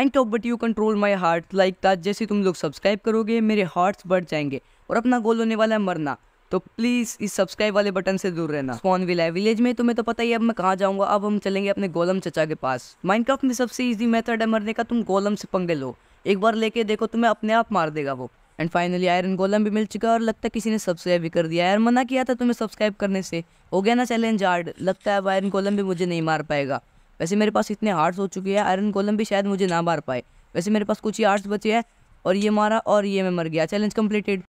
and top but you control my heart like that जैसे तुम लोग सब्सक्राइब करोगे मेरे हार्ट्स बढ़ जाएंगे और अपना गोल होने वाला है मरना तो प्लीज़ इस सब्सक्राइब वाले बटन से दूर रहना स्पॉन विला है विलेज में तुम्हें तो पता ही अब मैं कहाँ जाऊँगा अब हम चलेंगे अपने गोलम चचा के पास माइनक्राफ्ट में सबसे ईजी मेथड है मरने का तुम गोलम से पंगे लो एक बार लेके देखो तुम्हें अपने आप मार देगा वो एंड फाइनली आयरन गोलम भी मिल चुका है और लगता है किसी ने सब्सक्राइब भी कर दिया यार मना किया था तुम्हें सब्सक्राइब करने से हो गया ना चैलेंज आर्ड लगता है अब आयरन गोलम भी मुझे नहीं मार पाएगा वैसे मेरे पास इतने हार्ट्स हो चुके हैं आयरन गोलम भी शायद मुझे ना मार पाए वैसे मेरे पास कुछ ही आर्ट्स बचे हैं और ये मारा और ये मैं मर गया चैलेंज कम्प्लीटेड